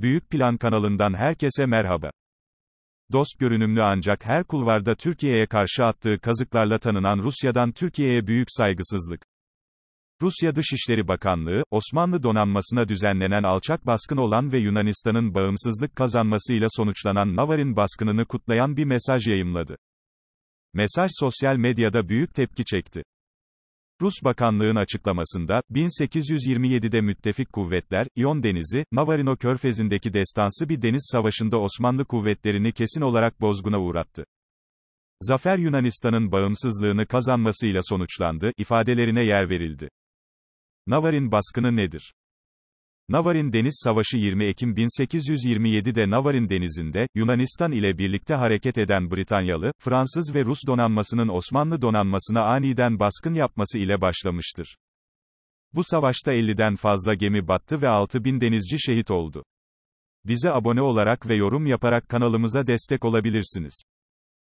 Büyük Plan kanalından herkese merhaba. Dost görünümlü ancak her kulvarda Türkiye'ye karşı attığı kazıklarla tanınan Rusya'dan Türkiye'ye büyük saygısızlık. Rusya Dışişleri Bakanlığı, Osmanlı donanmasına düzenlenen alçak baskın olan ve Yunanistan'ın bağımsızlık kazanmasıyla sonuçlanan Navarin baskınını kutlayan bir mesaj yayımladı. Mesaj sosyal medyada büyük tepki çekti. Rus Bakanlığın açıklamasında, 1827'de müttefik kuvvetler, İyon Denizi, Navarino Körfezi'ndeki destansı bir deniz savaşında Osmanlı kuvvetlerini kesin olarak bozguna uğrattı. Zafer Yunanistan'ın bağımsızlığını kazanmasıyla sonuçlandı, ifadelerine yer verildi. Navarin baskını nedir? Navarin Deniz Savaşı 20 Ekim 1827'de Navarin Denizi'nde, Yunanistan ile birlikte hareket eden Britanyalı, Fransız ve Rus donanmasının Osmanlı donanmasına aniden baskın yapması ile başlamıştır. Bu savaşta 50'den fazla gemi battı ve 6000 denizci şehit oldu. Bize abone olarak ve yorum yaparak kanalımıza destek olabilirsiniz.